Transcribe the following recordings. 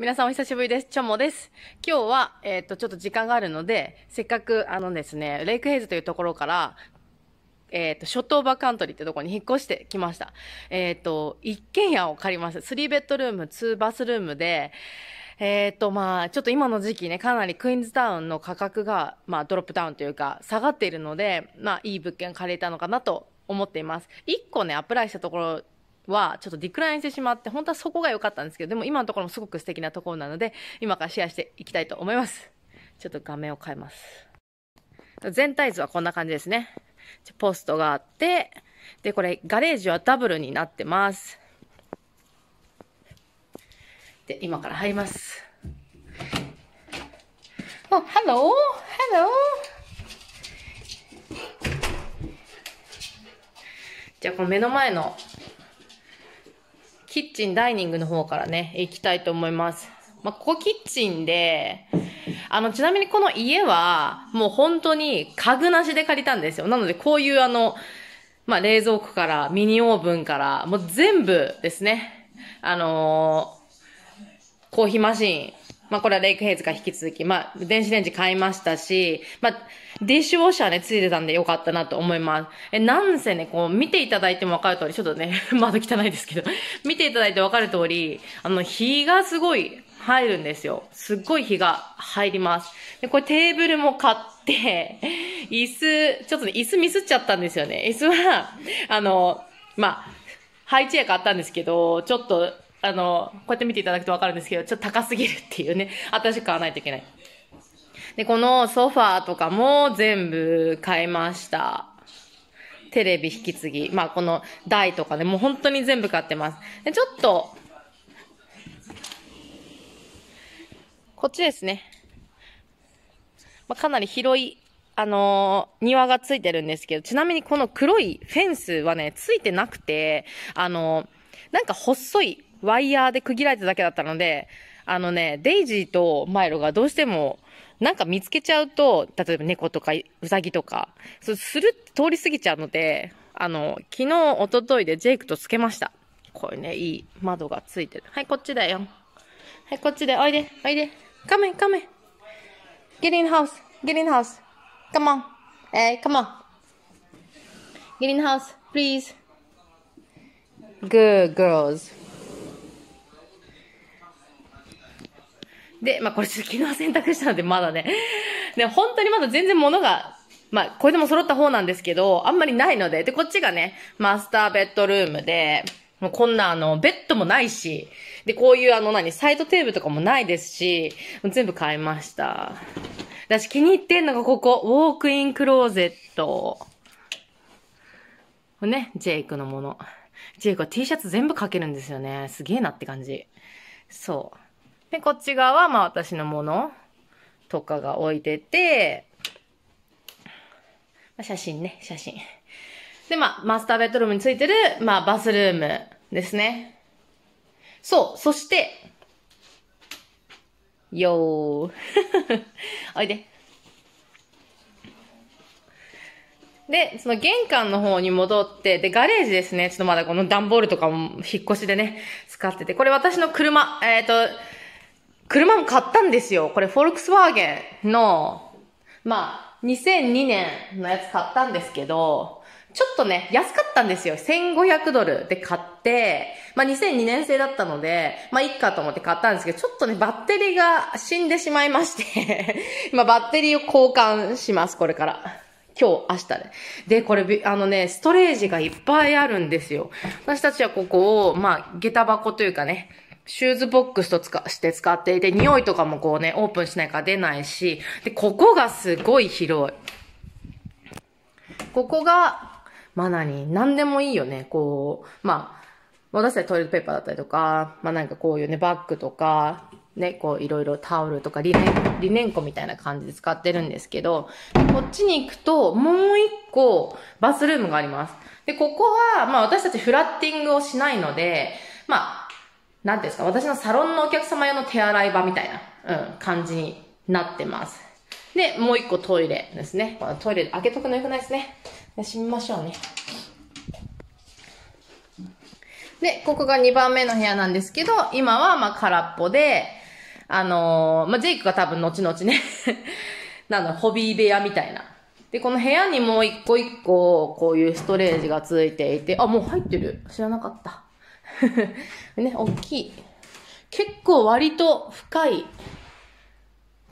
皆さんお久しぶりです。チョモです。今日は、えー、っと、ちょっと時間があるので、せっかく、あのですね、レイクヘイズというところから、えっ、ー、と、ショットオーバーカントリーってとこに引っ越してきました。えっ、ー、と、一軒家を借りまスリ3ベッドルーム、2バスルームで、えっ、ー、と、まあ、ちょっと今の時期ね、かなりクイーンズタウンの価格が、まあ、ドロップダウンというか、下がっているので、まあ、いい物件借りたのかなと思っています。1個ね、アプライしたところはちょっとディクラインしてしまって、本当はそこが良かったんですけど、でも今のところもすごく素敵なところなので、今からシェアしていきたいと思います。ちょっと画面を変えます。全体図はこんな感じですね。ポストがあって、で、これ、ガレージはダブルになってます。で、今から入ります。お、ハローハローじゃあ、この目の前のキッチン、ダイニングの方からね、行きたいと思います。まあ、ここキッチンで、あの、ちなみにこの家は、もう本当に家具なしで借りたんですよ。なので、こういうあの、まあ、冷蔵庫から、ミニオーブンから、もう全部ですね。あのー、コーヒーマシン、まあこれはレイクヘイズが引き続き、まあ電子レンジ買いましたし、まあディッシュウォッシャーね、ついてたんでよかったなと思います。え、なんせね、こう見ていただいてもわかる通り、ちょっとね、窓汚いですけど、見ていただいてわかる通り、あの、日がすごい入るんですよ。すっごい日が入ります。で、これテーブルも買って、椅子、ちょっとね、椅子ミスっちゃったんですよね。椅子は、あの、まあ、ハイチェア買ったんですけど、ちょっと、あの、こうやって見ていただくとわかるんですけど、ちょっと高すぎるっていうね、新しく買わないといけない。で、このソファーとかも全部買いました。テレビ引き継ぎ。まあ、この台とかね、もう本当に全部買ってます。で、ちょっと、こっちですね。まあ、かなり広い、あのー、庭がついてるんですけど、ちなみにこの黒いフェンスはね、ついてなくて、あのー、なんか細い、ワイヤーで区切られただけだったので、あのね、デイジーとマイロがどうしても、なんか見つけちゃうと、例えば猫とかウサギとか、そうするって通り過ぎちゃうので、あの、昨日、おとといでジェイクとつけました。これね、いい窓がついてる。はい、こっちだよ。はい、こっちで、おいで、おいで。Come in, come in. ゲリンハウス。カモン。え g カモン。ゲリンハウス、Come on. h come on. please. Good girls. で、まあこれ昨日洗濯したのでまだね、ね、本当にまだ全然物が、まあこれでも揃った方なんですけど、あんまりないので、で、こっちがね、マスターベッドルームで、もうこんなあの、ベッドもないし、で、こういうあの何、サイトテーブルとかもないですし、全部買いました。私気に入ってんのがここ、ウォークインクローゼット。ね、ジェイクのもの。ジェイクは T シャツ全部かけるんですよね。すげえなって感じ。そう。で、こっち側はまあ私のものとかが置いてて、まあ、写真ね、写真。で、まあ、マスターベッドルームについてる、まあ、バスルームですね。そう、そして、よー。おいで。で、その玄関の方に戻って、で、ガレージですね。ちょっとまだこの段ボールとかも引っ越しでね、使ってて。これ私の車、えっ、ー、と、車も買ったんですよ。これ、フォルクスワーゲンの、まあ、2002年のやつ買ったんですけど、ちょっとね、安かったんですよ。1500ドルで買って、まあ、2002年製だったので、まあ、いっかと思って買ったんですけど、ちょっとね、バッテリーが死んでしまいまして今、バッテリーを交換します、これから。今日、明日で。で、これ、あのね、ストレージがいっぱいあるんですよ。私たちはここを、まあ、下駄箱というかね、シューズボックスと使して使っていて、匂いとかもこうね、オープンしないから出ないし、で、ここがすごい広い。ここが、まナに、何でもいいよね。こう、まあ、私たちトイレットペーパーだったりとか、まあなんかこういうね、バッグとか、ね、こういろいろタオルとかリネン、リネンコみたいな感じで使ってるんですけど、こっちに行くともう一個バスルームがあります。で、ここは、まあ私たちフラッティングをしないので、まあなんですか、私のサロンのお客様用の手洗い場みたいな、うん、感じになってます。で、もう一個トイレですね。このトイレ開けとくのよくないですね。閉めましょうね。で、ここが2番目の部屋なんですけど、今はまあ空っぽで、あのー、まあ、ジェイクが多分後々ね なんだ、ホビー部屋みたいな。で、この部屋にもう一個一個、こういうストレージがついていて、あ、もう入ってる。知らなかった。ね、大きい。結構割と深い、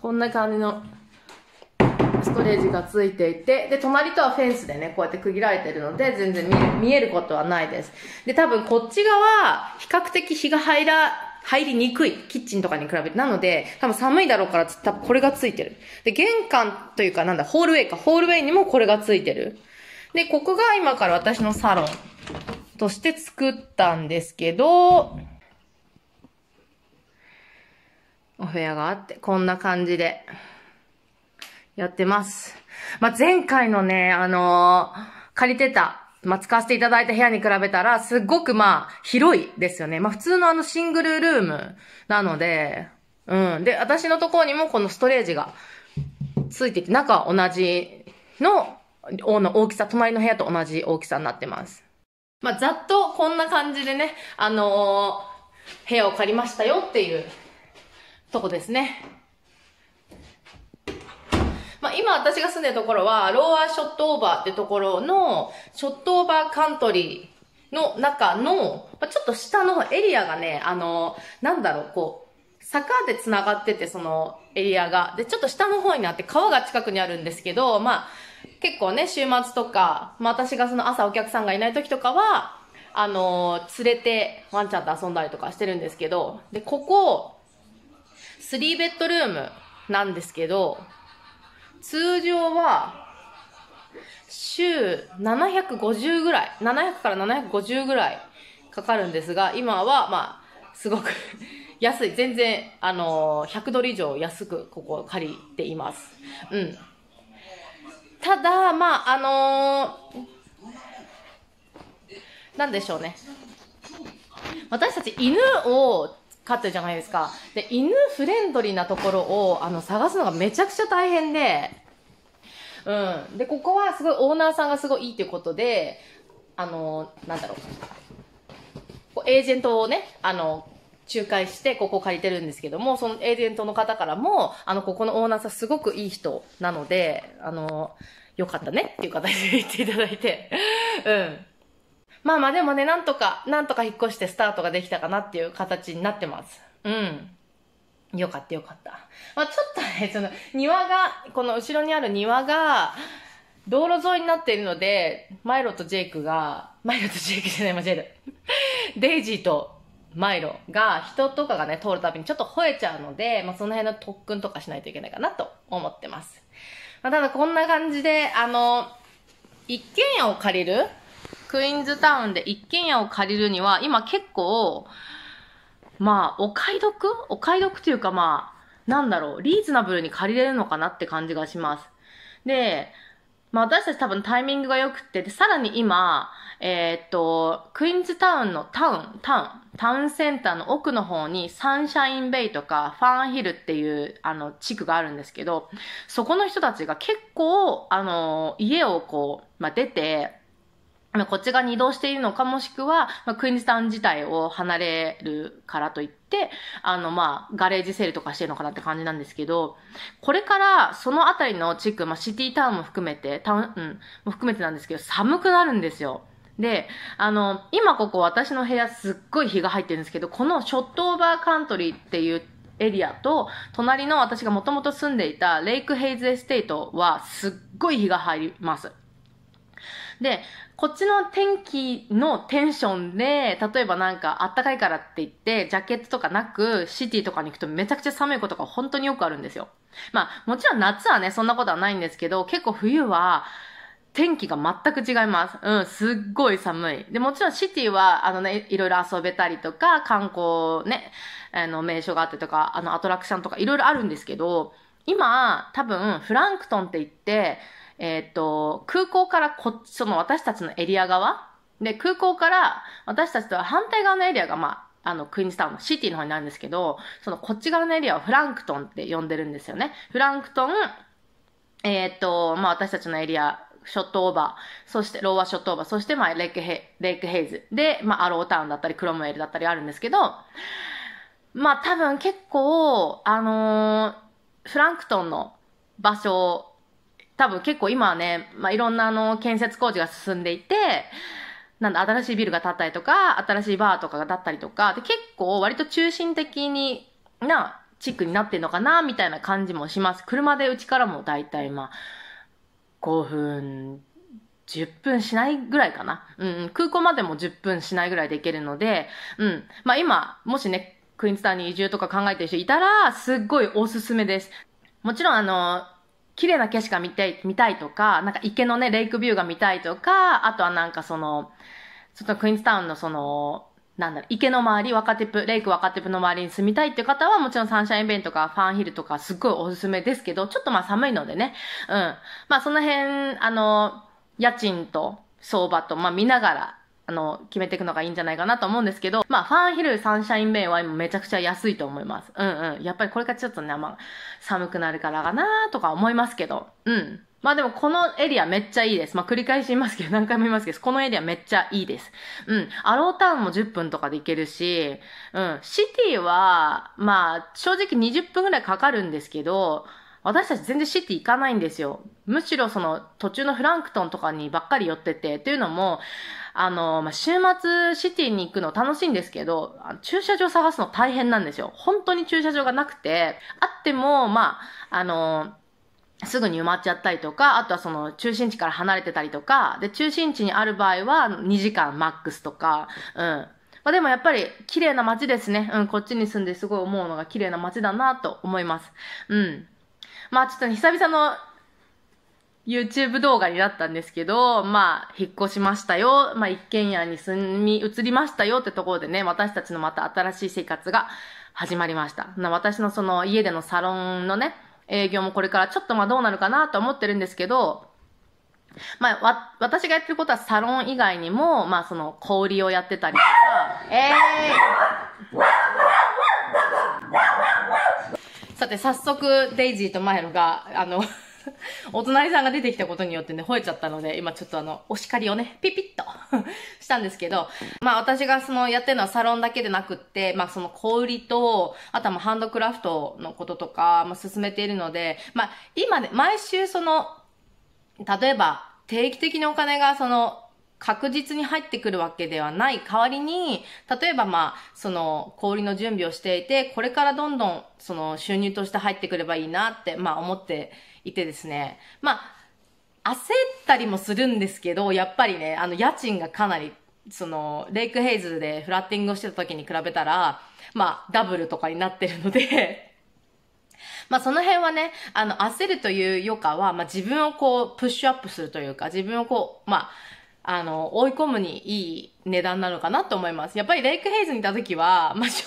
こんな感じのストレージがついていて、で、隣とはフェンスでね、こうやって区切られてるので、全然見えることはないです。で、多分こっち側、比較的日が入ら、入りにくい。キッチンとかに比べて。なので、多分寒いだろうから、多分これがついてる。で、玄関というかなんだ、ホールウェイか。ホールウェイにもこれがついてる。で、ここが今から私のサロン。として作ったんですけど、お部屋があって、こんな感じで、やってます。まあ、前回のね、あのー、借りてた、まあ、使わせていただいた部屋に比べたら、すごくまあ、広いですよね。まあ、普通のあのシングルルームなので、うん。で、私のところにもこのストレージがついてて、中は同じの、の大きさ、隣の部屋と同じ大きさになってます。まあ、ざっとこんな感じでね、あのー、部屋を借りましたよっていうとこですね。まあ、今私が住んでるところは、ローアーショットオーバーってところの、ショットオーバーカントリーの中の、まあ、ちょっと下のエリアがね、あのー、なんだろう、こう、坂で繋がってて、そのエリアが。で、ちょっと下の方になって川が近くにあるんですけど、まあ、結構ね、週末とか、まあ、私がその朝お客さんがいない時とかは、あのー、連れてワンちゃんと遊んだりとかしてるんですけど、で、ここ、スリーベッドルームなんですけど、通常は、週750ぐらい、700から750ぐらいかかるんですが、今は、まあ、すごく 安い。全然、あのー、100ドル以上安くここ借りています。うん。ただ、まあ、あのー、なんでしょうね。私たち犬を飼ってるじゃないですか。で、犬フレンドリーなところを、あの、探すのがめちゃくちゃ大変で、うん。で、ここはすごいオーナーさんがすごいいいっていうことで、あのー、なんだろう。エージェントをね、あのー、仲介して、ここ借りてるんですけども、そのエージェントの方からも、あの、ここのオーナーさんすごくいい人なので、あの、よかったねっていう形で言っていただいて、うん。まあまあでもね、なんとか、なんとか引っ越してスタートができたかなっていう形になってます。うん。よかったよかった。まあちょっとね、その庭が、この後ろにある庭が、道路沿いになっているので、マイロとジェイクが、マイロとジェイクじゃない、マジェル。デイジーとマイロが人とかがね、通るたびにちょっと吠えちゃうので、まあ、その辺の特訓とかしないといけないかなと思ってます。まあ、ただこんな感じで、あの、一軒家を借りるクイーンズタウンで一軒家を借りるには、今結構、まあ、お買い得お買い得というかまあ、なんだろう、リーズナブルに借りれるのかなって感じがします。で、まあ私たち多分タイミングが良くって、で、さらに今、えー、っと、クイーンズタウンのタウン、タウン、タウンセンターの奥の方にサンシャインベイとかファンヒルっていうあの地区があるんですけど、そこの人たちが結構、あの、家をこう、まあ、出て、こっち側に移動しているのかもしくは、まあ、クイーンズタウン自体を離れるからといって、あの、まあ、ガレージセールとかしてるのかなって感じなんですけど、これからそのあたりの地区、まあ、シティタウンも含めて、タウン、うん、も含めてなんですけど、寒くなるんですよ。で、あの、今ここ私の部屋すっごい日が入ってるんですけど、このショットオーバーカントリーっていうエリアと、隣の私がもともと住んでいたレイクヘイズエステートはすっごい日が入ります。で、こっちの天気のテンションで、例えばなんか暖かいからって言って、ジャケットとかなく、シティとかに行くとめちゃくちゃ寒いことが本当によくあるんですよ。まあ、もちろん夏はね、そんなことはないんですけど、結構冬は、天気が全く違います。うん、すっごい寒い。で、もちろんシティは、あのね、いろいろ遊べたりとか、観光ね、あの、名所があってとか、あの、アトラクションとかいろいろあるんですけど、今、多分、フランクトンって言って、えっ、ー、と、空港からこその私たちのエリア側で、空港から私たちとは反対側のエリアが、まあ、あの、クイーンスタウンのシティの方になるんですけど、そのこっち側のエリアをフランクトンって呼んでるんですよね。フランクトン、えっ、ー、と、まあ、私たちのエリアショットオーバー、そして、ローアーバー、そして、まあ、レイクヘレイクヘイズで、まあ、アロータウンだったり、クロムウェルだったりあるんですけど、まあ、多分結構、あのー、フランクトンの場所、多分結構今はね、まあ、いろんなあの、建設工事が進んでいて、なんだ、新しいビルが建ったりとか、新しいバーとかが建ったりとか、で、結構割と中心的にな、地区になってんのかな、みたいな感じもします。車でうちからも大体まあ、5分10分しないぐらいかな。うん、空港までも10分しないぐらいで行けるので、うん。まあ今、もしね、クイーンズタウンに移住とか考えてる人いたら、すっごいおすすめです。もちろんあの、綺麗な景色が見たい、見たいとか、なんか池のね、レイクビューが見たいとか、あとはなんかその、ちょっとクイーンズタウンのその、なんだろ、池の周り、若手プ、レイク若手プの周りに住みたいっていう方は、もちろんサンシャインベンとかファンヒルとかすっごいおすすめですけど、ちょっとまあ寒いのでね、うん。まあその辺、あの、家賃と相場と、まあ見ながら、あの、決めていくのがいいんじゃないかなと思うんですけど、まあ、ファンヒル、サンシャインベイは今めちゃくちゃ安いと思います。うんうん。やっぱりこれからちょっとね、まあ、寒くなるからかなとか思いますけど、うん。まあでもこのエリアめっちゃいいです。まあ繰り返し言いますけど、何回も言いますけど、このエリアめっちゃいいです。うん。アロータウンも10分とかで行けるし、うん。シティは、まあ正直20分ぐらいかかるんですけど、私たち全然シティ行かないんですよ。むしろその途中のフランクトンとかにばっかり寄ってて、というのも、あの、まあ、週末シティに行くの楽しいんですけど、駐車場探すの大変なんですよ。本当に駐車場がなくて、あっても、まあ、あの、すぐに埋まっちゃったりとか、あとはその中心地から離れてたりとか、で、中心地にある場合は2時間マックスとか、うん。まあ、でもやっぱり綺麗な街ですね。うん、こっちに住んですごい思うのが綺麗な街だなと思います。うん。まあちょっと久々の YouTube 動画になったんですけど、まあ引っ越しましたよ。まあ一軒家に住み、移りましたよってところでね、私たちのまた新しい生活が始まりました。私のその家でのサロンのね、営業もこれからちょっとまあどうなるかなと思ってるんですけど、まあ、わ、私がやってることはサロン以外にも、まあその、小売りをやってたりとか、えー、さて、早速、デイジーとマイロが、あの お隣さんが出てきたことによってね、吠えちゃったので、今ちょっとあの、お叱りをね、ピピッと したんですけど、まあ私がそのやってるのはサロンだけでなくって、まあその小売りと、あとはまハンドクラフトのこととか、まあ進めているので、まあ今ね、毎週その、例えば定期的にお金がその、確実に入ってくるわけではない代わりに、例えばまあ、その、氷の準備をしていて、これからどんどん、その、収入として入ってくればいいなって、まあ思っていてですね。まあ、焦ったりもするんですけど、やっぱりね、あの、家賃がかなり、その、レイクヘイズでフラッティングをしてた時に比べたら、まあ、ダブルとかになってるので まあその辺はね、あの、焦るという余暇は、まあ自分をこう、プッシュアップするというか、自分をこう、まあ、あの、追い込むにいい値段なのかなと思います。やっぱりレイクヘイズにいた時は、まあ、正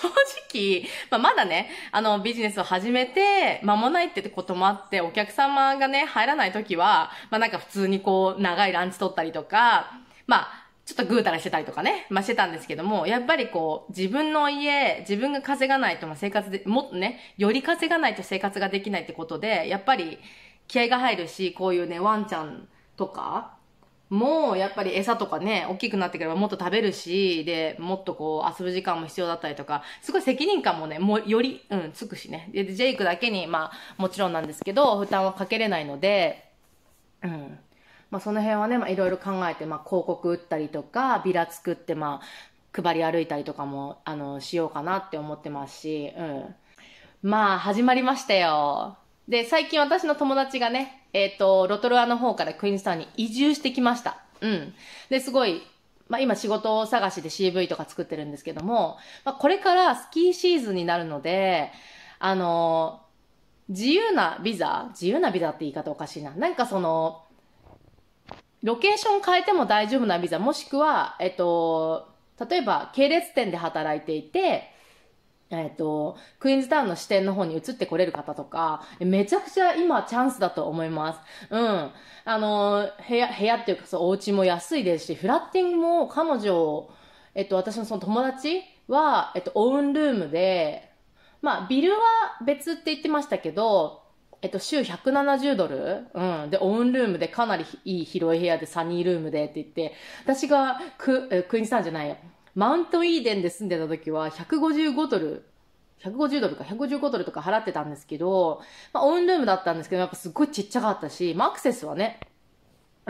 直、まあ、まだね、あの、ビジネスを始めて、間もないってこともあって、お客様がね、入らない時は、まあ、なんか普通にこう、長いランチ取ったりとか、まあ、ちょっとぐうたらしてたりとかね、まあ、してたんですけども、やっぱりこう、自分の家、自分が稼がないと、ま生活で、もっとね、より稼がないと生活ができないってことで、やっぱり気合が入るし、こういうね、ワンちゃんとか、もうやっぱり餌とかね、大きくなってくればもっと食べるし、で、もっとこう遊ぶ時間も必要だったりとか、すごい責任感もね、もうより、うん、つくしね。で、ジェイクだけに、まあ、もちろんなんですけど、負担はかけれないので、うん。まあ、その辺はね、まあ、いろいろ考えて、まあ、広告打ったりとか、ビラ作って、まあ、配り歩いたりとかも、あの、しようかなって思ってますし、うん。まあ、始まりましたよ。で、最近私の友達がね、えっ、ー、と、ロトルアの方からクイーンズタンに移住してきました。うん。で、すごい、まあ今仕事探しで CV とか作ってるんですけども、まあこれからスキーシーズンになるので、あの、自由なビザ自由なビザって言い方おかしいな。なんかその、ロケーション変えても大丈夫なビザ、もしくは、えっと、例えば系列店で働いていて、えっ、ー、と、クイーンズタウンの支店の方に移ってこれる方とか、めちゃくちゃ今チャンスだと思います。うん。あの、部屋、部屋っていうかそう、お家も安いですし、フラッティングも彼女、えっ、ー、と、私のその友達は、えっ、ー、と、オウンルームで、まあ、ビルは別って言ってましたけど、えっと、週170ドルうん。で、オウンルームでかなりいい広い部屋でサニールームでって言って、私がク、クイーンズタウンじゃないよ。マウントイーデンで住んでた時は155ドル、150ドルか155ドルとか払ってたんですけど、まあ、オンルームだったんですけど、やっぱすっごいちっちゃかったし、まあ、アクセスはね、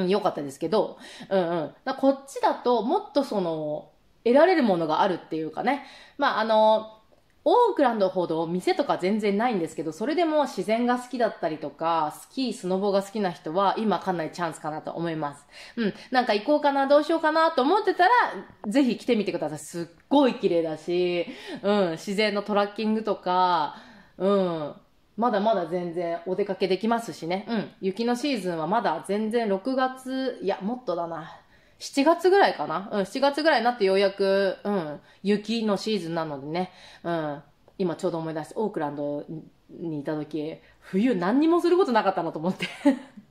良かったですけど、うんうん。だこっちだともっとその、得られるものがあるっていうかね。まあ、あの、オークランドほど店とか全然ないんですけど、それでも自然が好きだったりとか、スキー、スノボが好きな人は今かなりチャンスかなと思います。うん。なんか行こうかな、どうしようかなと思ってたら、ぜひ来てみてください。すっごい綺麗だし、うん。自然のトラッキングとか、うん。まだまだ全然お出かけできますしね。うん。雪のシーズンはまだ全然6月、いや、もっとだな。7月ぐらいかな。うん、7月ぐらいになってようやく、うん、雪のシーズンなのでね、うん、今ちょうど思い出して、オークランドにいた時、冬何にもすることなかったなと思って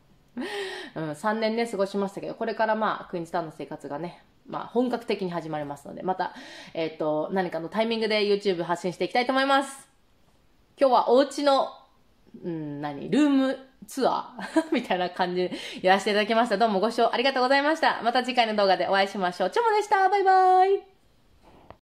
うん、3年ね、過ごしましたけど、これからまあ、クイーンズタウンの生活がね、まあ、本格的に始まりますので、また、えっ、ー、と、何かのタイミングで YouTube 発信していきたいと思います。今日はお家の、うん、何、ルームツアー みたいな感じでやらせていただきました。どうもご視聴ありがとうございました。また次回の動画でお会いしましょう。ちょもでした。バイバーイ。